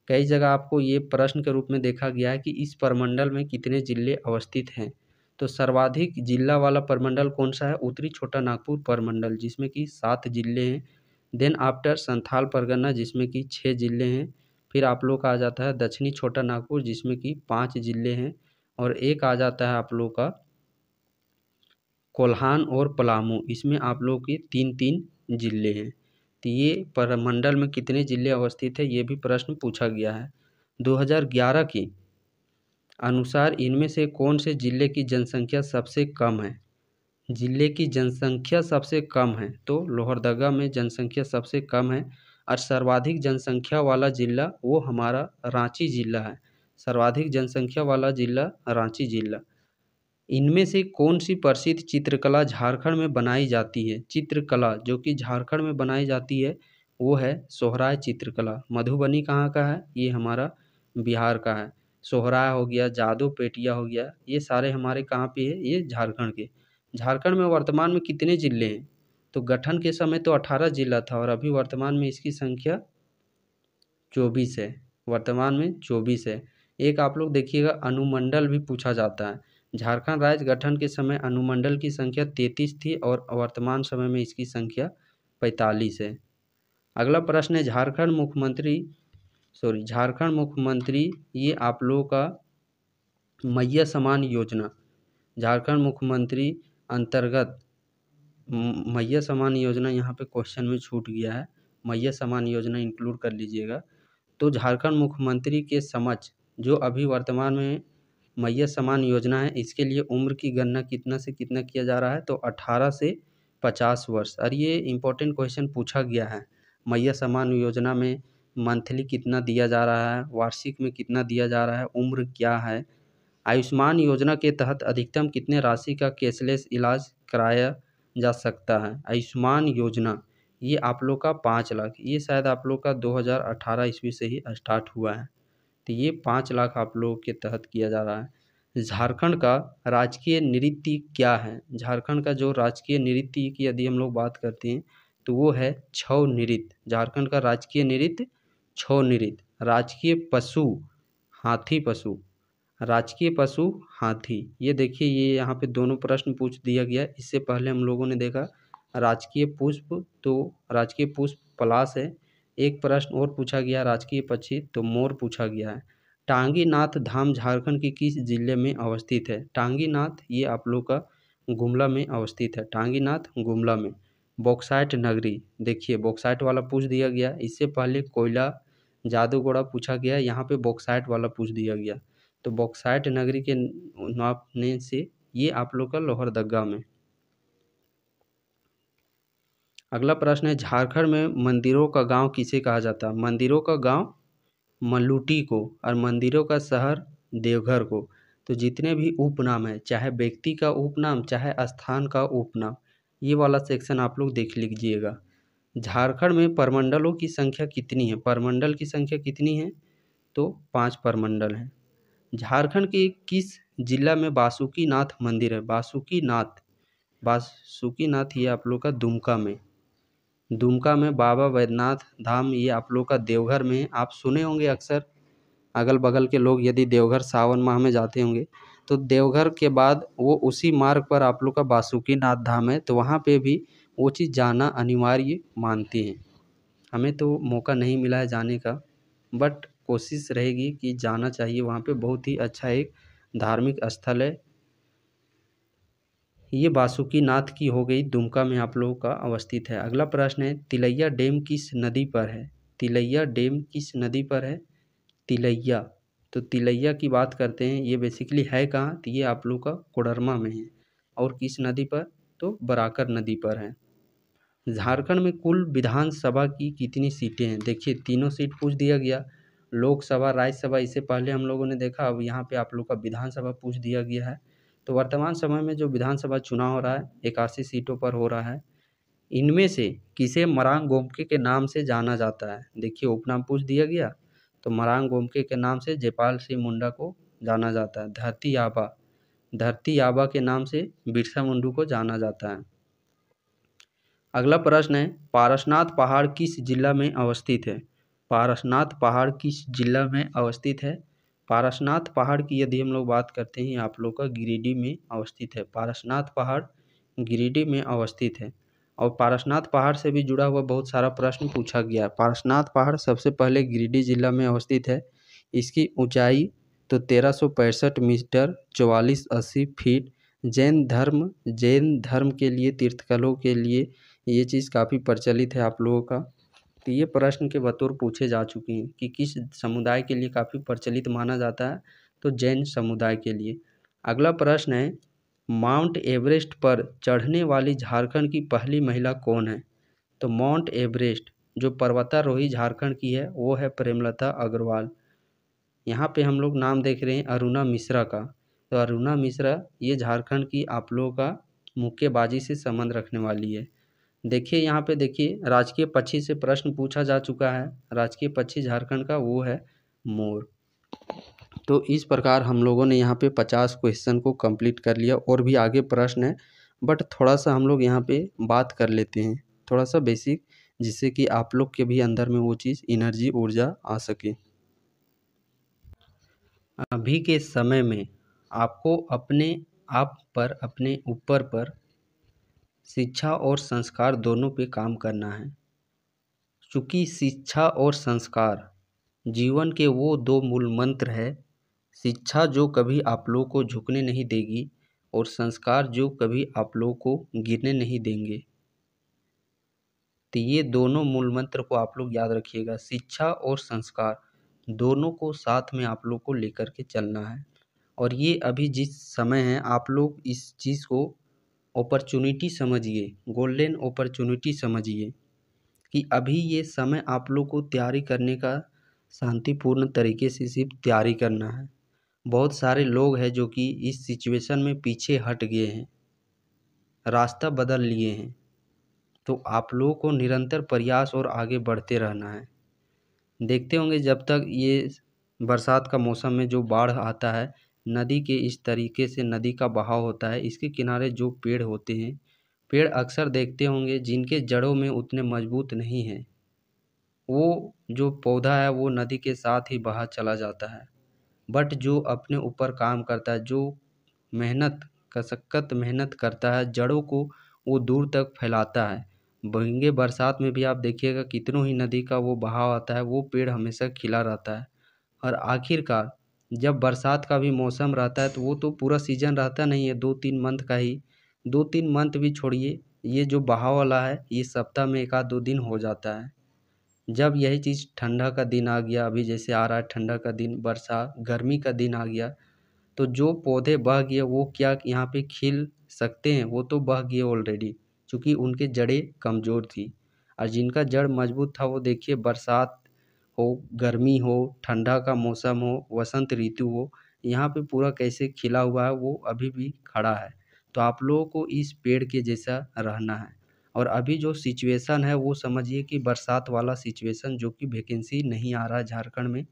कई जगह आपको ये प्रश्न के रूप में देखा गया है कि इस परमंडल में कितने जिले अवस्थित हैं तो सर्वाधिक जिला वाला परमंडल कौन सा है उत्तरी छोटा नागपुर परमंडल जिसमें कि सात जिले हैं देन आफ्टर संथाल परगना जिसमें कि छः जिले हैं फिर आप लोग का आ जाता है दक्षिणी छोटा नागपुर जिसमें कि पाँच जिले हैं और एक आ जाता है आप लोग का कोल्हान और पलामू इसमें आप लोग के तीन तीन ज़िले हैं तो ये परमंडल में कितने ज़िले अवस्थित है ये भी प्रश्न पूछा गया है दो हज़ार ग्यारह की अनुसार इनमें से कौन से ज़िले की जनसंख्या सबसे कम है ज़िले की जनसंख्या सबसे कम है तो लोहरदगा में जनसंख्या सबसे कम है और सर्वाधिक जनसंख्या वाला ज़िला वो हमारा रांची ज़िला है सर्वाधिक जनसंख्या वाला ज़िला रांची ज़िला इनमें से कौन सी प्रसिद्ध चित्रकला झारखंड में बनाई जाती है चित्रकला जो कि झारखंड में बनाई जाती है वो है सोहराय चित्रकला मधुबनी कहाँ का है ये हमारा बिहार का है सोहराय हो गया जादो पेटिया हो गया ये सारे हमारे कहाँ पे है ये झारखंड के झारखंड में वर्तमान में कितने ज़िले हैं तो गठन के समय तो अठारह जिला था और अभी वर्तमान में इसकी संख्या चौबीस है वर्तमान में चौबीस है एक आप लोग देखिएगा अनुमंडल भी पूछा जाता है झारखंड राज्य गठन के समय अनुमंडल की संख्या तैंतीस थी और वर्तमान समय में इसकी संख्या पैंतालीस है अगला प्रश्न है झारखंड मुख्यमंत्री सॉरी झारखंड मुख्यमंत्री ये आप लोगों का मैया समान योजना झारखंड मुख्यमंत्री अंतर्गत मैया समान योजना यहाँ पे क्वेश्चन में छूट गया है मैया समान योजना इंक्लूड कर लीजिएगा तो झारखंड मुख्यमंत्री के समक्ष जो अभी वर्तमान में मैया समान योजना है इसके लिए उम्र की गणना कितना से कितना किया जा रहा है तो अठारह से पचास वर्ष और ये इम्पोर्टेंट क्वेश्चन पूछा गया है मैया समान योजना में मंथली कितना दिया जा रहा है वार्षिक में कितना दिया जा रहा है उम्र क्या है आयुष्मान योजना के तहत अधिकतम कितने राशि का कैशलेस इलाज कराया जा सकता है आयुष्मान योजना ये आप लोग का पाँच लाख ये शायद आप लोग का 2018 ईस्वी से ही स्टार्ट हुआ है तो ये पाँच लाख आप लोगों के तहत किया जा रहा है झारखंड का राजकीय नृत्य क्या है झारखंड का जो राजकीय नृत्य की यदि हम लोग बात करते हैं तो वो है छौ नृत्य झारखंड का राजकीय नृत्य छौ नृत्य राजकीय पशु हाथी पशु राजकीय पशु हाथी ये देखिए ये यहाँ पे दोनों प्रश्न पूछ दिया गया इससे पहले हम लोगों ने देखा राजकीय पुष्प तो राजकीय पुष्प पलाश है एक प्रश्न और पूछा गया राजकीय पक्षी तो मोर पूछा गया है टांगी नाथ धाम झारखंड के किस जिले में अवस्थित है टांगी नाथ ये आप लोग का गुमला में अवस्थित है टांगीनाथ गुमला में बॉक्साइट नगरी देखिए बॉक्साइट वाला पूछ दिया गया इससे पहले कोयला जादूगोड़ा पूछा गया यहाँ पे बॉक्साइट वाला पूछ दिया गया तो बॉक्साइट नगरी के नापने से ये आप लोग का लोहरदगा में अगला प्रश्न है झारखंड में मंदिरों का गांव किसे कहा जाता है मंदिरों का गांव मलूटी को और मंदिरों का शहर देवघर को तो जितने भी उपनाम है चाहे व्यक्ति का उपनाम चाहे स्थान का उपनाम ये वाला सेक्शन आप लोग देख लीजिएगा झारखंड में परमंडलों की संख्या कितनी है परमंडल की संख्या कितनी है तो पाँच परमंडल हैं झारखंड के किस जिला में बासुकी नाथ मंदिर है बासुकी नाथ ये आप लोग का दुमका में दुमका में बाबा वैद्यनाथ धाम ये आप लोग का देवघर में आप सुने होंगे अक्सर अगल बगल के लोग यदि देवघर सावन माह में जाते होंगे तो देवघर के बाद वो उसी मार्ग पर आप लोग का बासुकी नाथ धाम है तो वहाँ पे भी वो चीज़ जाना अनिवार्य मानती हैं हमें तो मौका नहीं मिला है जाने का बट कोशिश रहेगी कि जाना चाहिए वहाँ पे बहुत ही अच्छा एक धार्मिक स्थल है ये बासुकीनाथ की हो गई दुमका में आप लोगों का अवस्थित है अगला प्रश्न है तिलैया डैम किस नदी पर है तिलैया डैम किस नदी पर है तिलैया तो तिलैया की बात करते हैं ये बेसिकली है कहाँ तो ये आप लोग का कोडरमा में है और किस नदी पर तो बराकर नदी पर है झारखंड में कुल विधानसभा की कितनी सीटें हैं देखिए तीनों सीट पूछ दिया गया लोकसभा राज्यसभा इससे पहले हम लोगों ने देखा अब यहाँ पे आप लोग का विधानसभा पूछ दिया गया है तो वर्तमान समय में जो विधानसभा चुनाव हो रहा है इक्यासी सीटों पर हो रहा है इनमें से किसे मरांग गोमके के नाम से जाना जाता है देखिए उपनाम पूछ दिया गया तो मरांग गोमके के नाम से जयपाल सिंह मुंडा को जाना जाता है धरती आबा धरती आबा के नाम से बिरसा मुंडू को जाना जाता है अगला प्रश्न है पारसनाथ पहाड़ किस जिला में अवस्थित है पारसनाथ पहाड़ किस जिला में अवस्थित है पारसनाथ पहाड़ की यदि हम लोग बात करते हैं आप लोग का गिरिडीह में अवस्थित है पारसनाथ पहाड़ गिरिडीह में अवस्थित है और पारसनाथ पहाड़ से भी जुड़ा हुआ बहुत सारा प्रश्न पूछा गया है पारसनाथ पहाड़ सबसे पहले गिरिडीह जिला में अवस्थित है इसकी ऊंचाई तो तेरह सौ पैंसठ मीटर चौवालीस अस्सी फीट जैन धर्म जैन धर्म के लिए तीर्थकलों के लिए ये चीज़ काफ़ी प्रचलित है आप लोगों का तो ये प्रश्न के बतौर पूछे जा चुके हैं कि किस समुदाय के लिए काफ़ी प्रचलित माना जाता है तो जैन समुदाय के लिए अगला प्रश्न है माउंट एवरेस्ट पर चढ़ने वाली झारखंड की पहली महिला कौन है तो माउंट एवरेस्ट जो पर्वतारोही झारखंड की है वो है प्रेमलता अग्रवाल यहाँ पे हम लोग नाम देख रहे हैं अरुणा मिश्रा का तो अरुणा मिश्रा ये झारखंड की आप लोगों का मुक्केबाजी से संबंध रखने वाली है देखिए यहाँ पे देखिए राजकीय पक्षी से प्रश्न पूछा जा चुका है राजकीय पक्षी झारखंड का वो है मोर तो इस प्रकार हम लोगों ने यहाँ पे पचास क्वेश्चन को कंप्लीट कर लिया और भी आगे प्रश्न है बट थोड़ा सा हम लोग यहाँ पे बात कर लेते हैं थोड़ा सा बेसिक जिससे कि आप लोग के भी अंदर में वो चीज़ एनर्जी ऊर्जा आ सके अभी के समय में आपको अपने आप पर अपने ऊपर पर शिक्षा और संस्कार दोनों पे काम करना है चूँकि शिक्षा और संस्कार जीवन के वो दो मूल मंत्र है शिक्षा जो कभी आप लोग को झुकने नहीं देगी और संस्कार जो कभी आप लोगों को गिरने नहीं देंगे तो ये दोनों मूल मंत्र को आप लोग याद रखिएगा शिक्षा और संस्कार दोनों को साथ में आप लोग को लेकर के चलना है और ये अभी जिस समय है आप लोग इस चीज़ को अपॉर्चुनिटी समझिए गोल्डन अपॉर्चुनिटी समझिए कि अभी ये समय आप लोग को तैयारी करने का शांतिपूर्ण तरीके से सिर्फ तैयारी करना है बहुत सारे लोग हैं जो कि इस सिचुएशन में पीछे हट गए हैं रास्ता बदल लिए हैं तो आप लोगों को निरंतर प्रयास और आगे बढ़ते रहना है देखते होंगे जब तक ये बरसात का मौसम में जो बाढ़ आता है नदी के इस तरीके से नदी का बहाव होता है इसके किनारे जो पेड़ होते हैं पेड़ अक्सर देखते होंगे जिनके जड़ों में उतने मजबूत नहीं हैं वो जो पौधा है वो नदी के साथ ही बहा चला जाता है बट जो अपने ऊपर काम करता है जो मेहनत कसक्कत मेहनत करता है जड़ों को वो दूर तक फैलाता है बहेंगे बरसात में भी आप देखिएगा कितनों ही नदी का वो बहाव आता है वो पेड़ हमेशा खिला रहता है और आखिरकार जब बरसात का भी मौसम रहता है तो वो तो पूरा सीजन रहता नहीं है दो तीन मंथ का ही दो तीन मंथ भी छोड़िए ये जो बहाव वाला है ये सप्ताह में एक आध दो दिन हो जाता है जब यही चीज़ ठंडा का दिन आ गया अभी जैसे आ रहा है ठंडा का दिन बरसात गर्मी का दिन आ गया तो जो पौधे बह गए वो क्या यहाँ पे खिल सकते हैं वो तो बह गए ऑलरेडी क्योंकि उनके जड़ें कमज़ोर थी और जिनका जड़ मजबूत था वो देखिए बरसात हो गर्मी हो ठंडा का मौसम हो वसंत ऋतु हो यहाँ पे पूरा कैसे खिला हुआ है वो अभी भी खड़ा है तो आप लोगों को इस पेड़ के जैसा रहना है और अभी जो सिचुएसन है वो समझिए कि बरसात वाला सिचुएसन जो कि वैकेंसी नहीं आ रहा है झारखंड में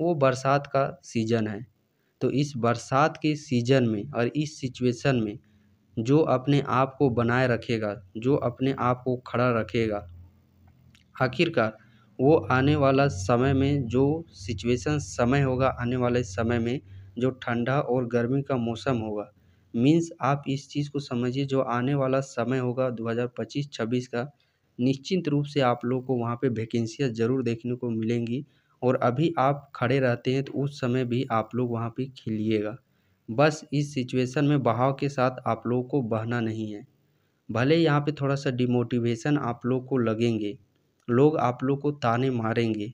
वो बरसात का सीजन है तो इस बरसात के सीजन में और इस सिचुएसन में जो अपने आप को बनाए रखेगा जो अपने आप को खड़ा रखेगा आखिरकार वो आने वाला समय में जो सिचुएशन समय होगा आने वाले समय में जो ठंडा और गर्मी का मौसम होगा मीन्स आप इस चीज़ को समझिए जो आने वाला समय होगा दो हज़ार पच्चीस छब्बीस का निश्चित रूप से आप लोग को वहाँ पे वैकेंसियाँ ज़रूर देखने को मिलेंगी और अभी आप खड़े रहते हैं तो उस समय भी आप लोग वहाँ पे खिलिएगा बस इस सिचुएशन में बहाव के साथ आप लोगों को बहना नहीं है भले यहाँ पे थोड़ा सा डिमोटिवेशन आप लोग को लगेंगे लोग आप लोग को ताने मारेंगे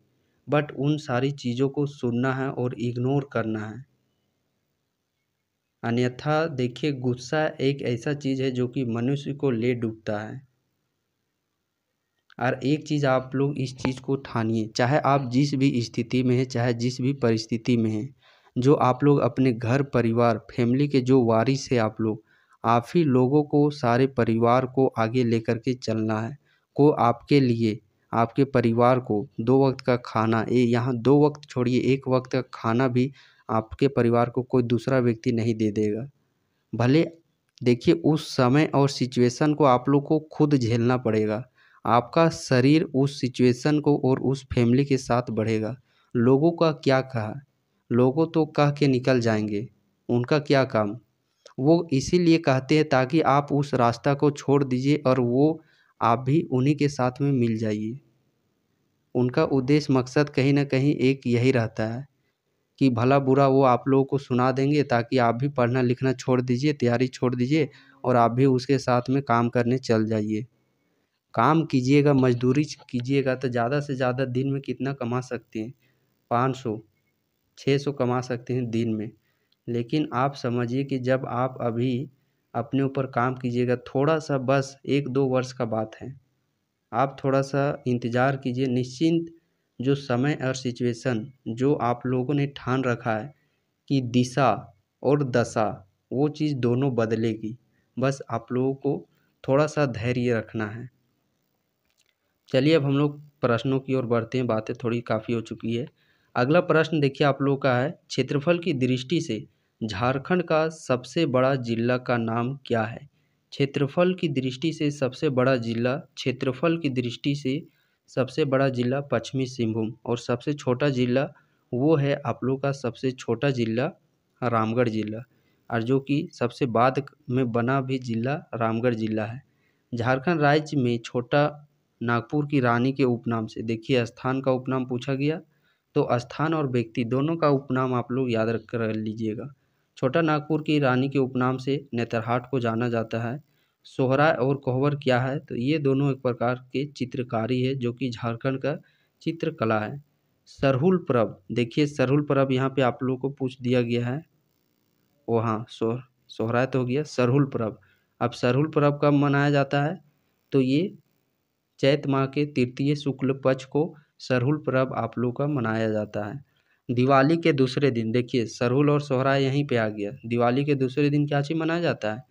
बट उन सारी चीज़ों को सुनना है और इग्नोर करना है अन्यथा देखिए गुस्सा एक ऐसा चीज़ है जो कि मनुष्य को ले डूबता है और एक चीज़ आप लोग इस चीज़ को ठानिए चाहे आप जिस भी स्थिति में हैं चाहे जिस भी परिस्थिति में हैं जो आप लोग अपने घर परिवार फैमिली के जो वारिस है आप लोग आप ही लोगों को सारे परिवार को आगे लेकर के चलना है को आपके लिए आपके परिवार को दो वक्त का खाना ये यहाँ दो वक्त छोड़िए एक वक्त का खाना भी आपके परिवार को कोई दूसरा व्यक्ति नहीं दे देगा भले देखिए उस समय और सिचुएशन को आप लोग को खुद झेलना पड़ेगा आपका शरीर उस सिचुएशन को और उस फैमिली के साथ बढ़ेगा लोगों का क्या कहा लोगों तो कह के निकल जाएंगे उनका क्या काम वो इसीलिए कहते हैं ताकि आप उस रास्ता को छोड़ दीजिए और वो आप भी उन्हीं के साथ में मिल जाइए उनका उद्देश्य मकसद कहीं ना कहीं एक यही रहता है कि भला बुरा वो आप लोगों को सुना देंगे ताकि आप भी पढ़ना लिखना छोड़ दीजिए तैयारी छोड़ दीजिए और आप भी उसके साथ में काम करने चल जाइए काम कीजिएगा मजदूरी कीजिएगा तो ज़्यादा से ज़्यादा दिन में कितना कमा सकते हैं पाँच सौ छः सौ कमा सकते हैं दिन में लेकिन आप समझिए कि जब आप अभी अपने ऊपर काम कीजिएगा थोड़ा सा बस एक दो वर्ष का बात है आप थोड़ा सा इंतज़ार कीजिए निश्चिंत जो समय और सिचुएशन जो आप लोगों ने ठान रखा है कि दिशा और दशा वो चीज़ दोनों बदलेगी बस आप लोगों को थोड़ा सा धैर्य रखना है चलिए अब हम लोग प्रश्नों की ओर बढ़ते हैं बातें थोड़ी काफ़ी हो चुकी है अगला प्रश्न देखिए आप लोगों का है क्षेत्रफल की दृष्टि से झारखंड का सबसे बड़ा जिला का नाम क्या है क्षेत्रफल की दृष्टि से सबसे बड़ा जिला क्षेत्रफल की दृष्टि से सबसे बड़ा जिला पश्चिमी सिंहभूम और सबसे छोटा जिला वो है आप लोग का सबसे छोटा जिला रामगढ़ जिला और जो कि सबसे बाद में बना भी जिला रामगढ़ जिला है झारखंड राज्य में छोटा नागपुर की रानी के उपनाम से देखिए स्थान का उपनाम पूछा गया तो स्थान और व्यक्ति दोनों का उपनाम आप लोग याद रख कर लीजिएगा छोटा नागपुर की रानी के उपनाम से नेतरहाट को जाना जाता है सोहरा और कोहबर क्या है तो ये दोनों एक प्रकार के चित्रकारी है जो कि झारखंड का चित्रकला है सरहुल परब देखिए सरहुल परब यहाँ पे आप लोगों को पूछ दिया गया है वो हाँ सोह सोहराय तो हो गया सरहुल परब अब सरहुल परब कब मनाया जाता है तो ये चैत माह के तृतीय शुक्ल पक्ष को सरहुल परब आप लोगों का मनाया जाता है दिवाली के दूसरे दिन देखिए सरहुल और सोहराय यहीं पे आ गया दिवाली के दूसरे दिन क्या चीज़ मनाया जाता है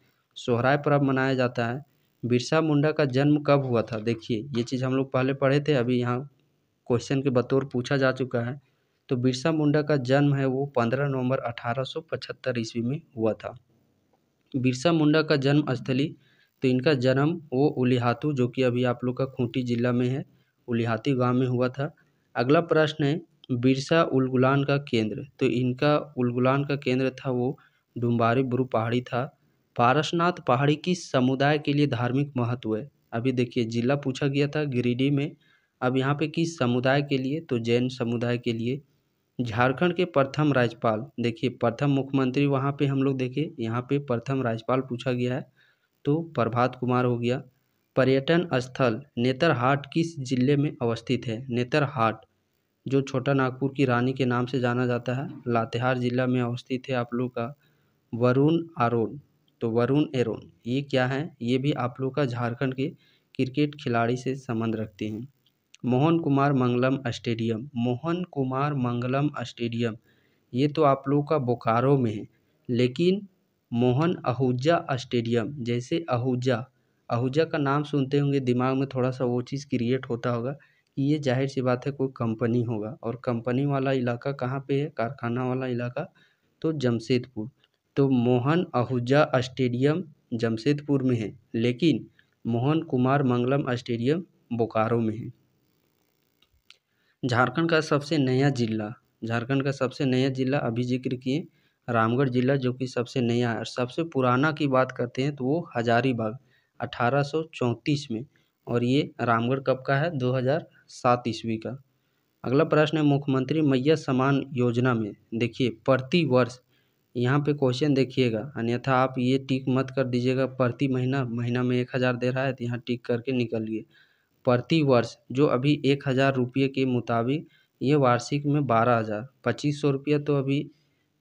सोहराय पर्व मनाया जाता है बिरसा मुंडा का जन्म कब हुआ था देखिए ये चीज़ हम लोग पहले पढ़े थे अभी यहाँ क्वेश्चन के बतौर पूछा जा चुका है तो बिरसा मुंडा का जन्म है वो पंद्रह नवंबर अठारह सौ पचहत्तर ईस्वी में हुआ था बिरसा मुंडा का जन्म स्थली तो इनका जन्म वो उलिहातू जो कि अभी आप लोग का खूंटी जिला में है उलिहाती गाँव में हुआ था अगला प्रश्न है बिरसा उलगुलान का केंद्र तो इनका उलगुलान का केंद्र था वो डुम्बारी बुरु पहाड़ी था पारसनाथ पहाड़ी की समुदाय के लिए धार्मिक महत्व है अभी देखिए जिला पूछा गया था गिरिडीह में अब यहाँ पे किस समुदाय के लिए तो जैन समुदाय के लिए झारखंड के प्रथम राज्यपाल देखिए प्रथम मुख्यमंत्री वहाँ पे हम लोग देखे यहाँ पे प्रथम राज्यपाल पूछा गया है तो प्रभात कुमार हो गया पर्यटन स्थल नेतरहाट किस जिले में अवस्थित है नेतरहाट जो छोटा नागपुर की रानी के नाम से जाना जाता है लातेहार ज़िला में अवस्थित है आप लोग का वरुण आरोन तो वरुण एरोन ये क्या है ये भी आप लोग का झारखंड के क्रिकेट खिलाड़ी से संबंध रखते हैं मोहन कुमार मंगलम स्टेडियम मोहन कुमार मंगलम स्टेडियम ये तो आप लोग का बोकारो में है लेकिन मोहन आहूजा स्टेडियम जैसे आहूजा आहूजा का नाम सुनते होंगे दिमाग में थोड़ा सा वो चीज़ क्रिएट होता होगा ये ज़ाहिर सी बात है कोई कंपनी होगा और कंपनी वाला इलाका कहाँ पे है कारखाना वाला इलाका तो जमशेदपुर तो मोहन आहूजा स्टेडियम जमशेदपुर में है लेकिन मोहन कुमार मंगलम स्टेडियम बोकारो में है झारखंड का सबसे नया जिला झारखंड का सबसे नया जिला अभी जिक्र किए रामगढ़ जिला जो कि सबसे नया है और सबसे पुराना की बात करते हैं तो वो हजारीबाग अठारह में और ये रामगढ़ कब का है सात ईस्वी का अगला प्रश्न है मुख्यमंत्री मैया समान योजना में देखिए प्रति वर्ष यहाँ पे क्वेश्चन देखिएगा अन्यथा आप ये टिक मत कर दीजिएगा प्रति महीना महीना में एक हज़ार दे रहा है तो यहाँ टिक करके निकलिए प्रति वर्ष जो अभी एक हज़ार रुपये के मुताबिक ये वार्षिक में बारह हज़ार पच्चीस सौ रुपया तो अभी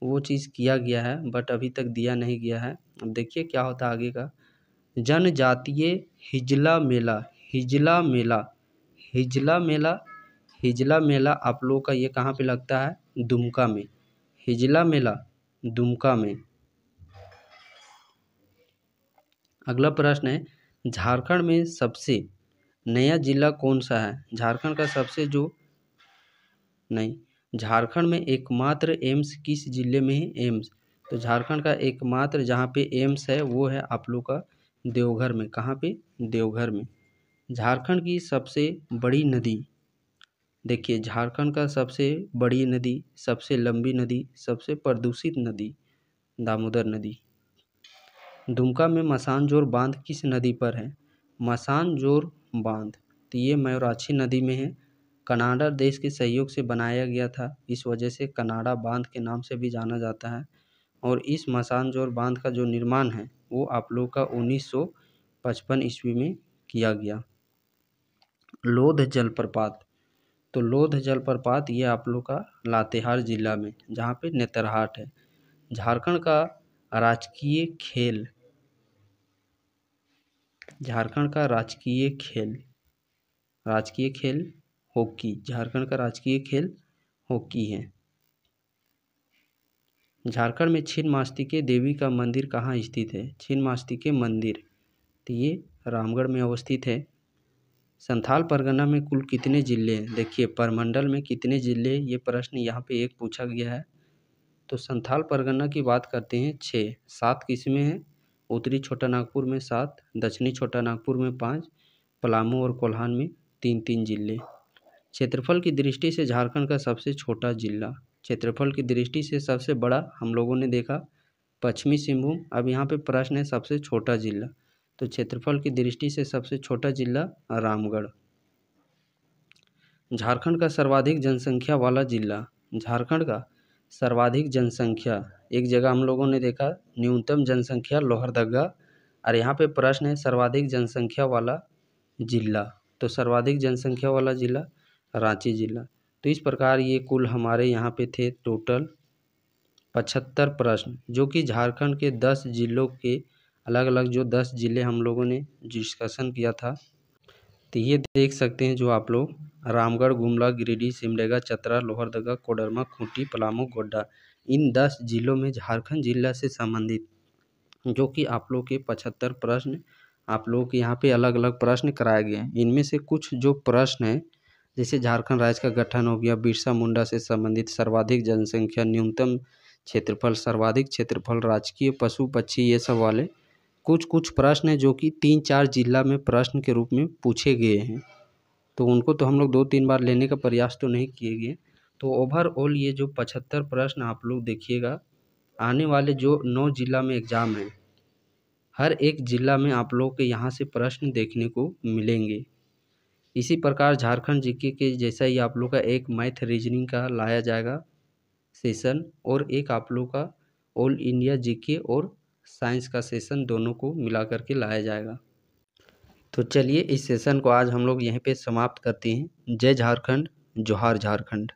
वो चीज़ किया गया है बट अभी तक दिया नहीं गया है अब देखिए क्या होता आगे का जनजातीय हिजला मेला हिजला मेला हिजला मेला हिजला मेला आप लोगों का ये कहाँ पे लगता है दुमका में हिजला मेला दुमका में अगला प्रश्न है झारखंड में सबसे नया जिला कौन सा है झारखंड का सबसे जो नहीं झारखंड में एकमात्र एम्स किस जिले में है एम्स तो झारखंड का एकमात्र जहाँ पे एम्स है वो है आप लोग का देवघर में कहाँ पे देवघर में झारखंड की सबसे बड़ी नदी देखिए झारखंड का सबसे बड़ी नदी सबसे लंबी नदी सबसे प्रदूषित नदी दामोदर नदी दुमका में मसानजोर बांध किस नदी पर है मसानजोर बांध तो ये मयूराक्षी नदी में है कनाडा देश के सहयोग से बनाया गया था इस वजह से कनाडा बांध के नाम से भी जाना जाता है और इस मसानजोर बांध का जो निर्माण है वो आप लोगों का पचपन ईस्वी में किया गया लोध जलप्रपात तो लोध जलप्रपात ये आप लोग का लातेहार ज़िला में जहाँ पे नेतरहाट है झारखंड का राजकीय खेल झारखंड का राजकीय खेल राजकीय खेल हॉकी झारखंड का राजकीय खेल हॉकी है झारखंड में छिन मास्तिके देवी का मंदिर कहाँ स्थित है छिन मास्तिके मंदिर तो ये रामगढ़ में अवस्थित है संथाल परगना में कुल कितने ज़िले हैं देखिए परमंडल में कितने ज़िले ये प्रश्न यहाँ पे एक पूछा गया है तो संथाल परगना की बात करते हैं छः सात किस्में हैं उत्तरी छोटा नागपुर में सात दक्षिणी छोटा नागपुर में पाँच पलामू और कोल्हान में तीन तीन जिले क्षेत्रफल की दृष्टि से झारखंड का सबसे छोटा जिला क्षेत्रफल की दृष्टि से सबसे बड़ा हम लोगों ने देखा पश्चिमी सिंहभूम अब यहाँ पे प्रश्न है सबसे छोटा जिला तो क्षेत्रफल की दृष्टि से सबसे छोटा जिला रामगढ़ झारखंड का सर्वाधिक जनसंख्या वाला जिला झारखंड का सर्वाधिक जनसंख्या एक जगह हम लोगों ने देखा न्यूनतम जनसंख्या लोहरदगा और यहाँ पे प्रश्न है सर्वाधिक जनसंख्या वाला जिला तो सर्वाधिक जनसंख्या वाला जिला रांची जिला तो इस प्रकार ये कुल हमारे यहाँ पे थे टोटल पचहत्तर प्रश्न जो कि झारखंड के दस जिलों के अलग अलग जो दस ज़िले हम लोगों ने डिस्कसन किया था तो ये देख सकते हैं जो आप लोग रामगढ़ गुमला गिरिडीह सिमडेगा चतरा लोहरदगा कोडरमा खूंटी पलामू गोड्डा इन दस जिलों में झारखंड जिला से संबंधित जो कि आप लोग के पचहत्तर प्रश्न आप लोग के यहाँ पे अलग अलग प्रश्न कराए गए हैं इनमें से कुछ जो प्रश्न हैं जैसे झारखंड राज्य का गठन हो गया बिरसा मुंडा से संबंधित सर्वाधिक जनसंख्या न्यूनतम क्षेत्रफल सर्वाधिक क्षेत्रफल राजकीय पशु पक्षी ये सब वाले कुछ कुछ प्रश्न हैं जो कि तीन चार जिला में प्रश्न के रूप में पूछे गए हैं तो उनको तो हम लोग दो तीन बार लेने का प्रयास तो नहीं किए गए तो ओवरऑल ये जो पचहत्तर प्रश्न आप लोग देखिएगा आने वाले जो नौ जिला में एग्ज़ाम है हर एक जिला में आप लोग के यहाँ से प्रश्न देखने को मिलेंगे इसी प्रकार झारखंड जीके के जैसा ही आप लोग का एक मैथ रीजनिंग का लाया जाएगा सेशन और एक आप लोग का ऑल इंडिया जीके और साइंस का सेशन दोनों को मिला करके लाया जाएगा तो चलिए इस सेशन को आज हम लोग यहीं पे समाप्त करते हैं जय झारखंड जोहार झारखंड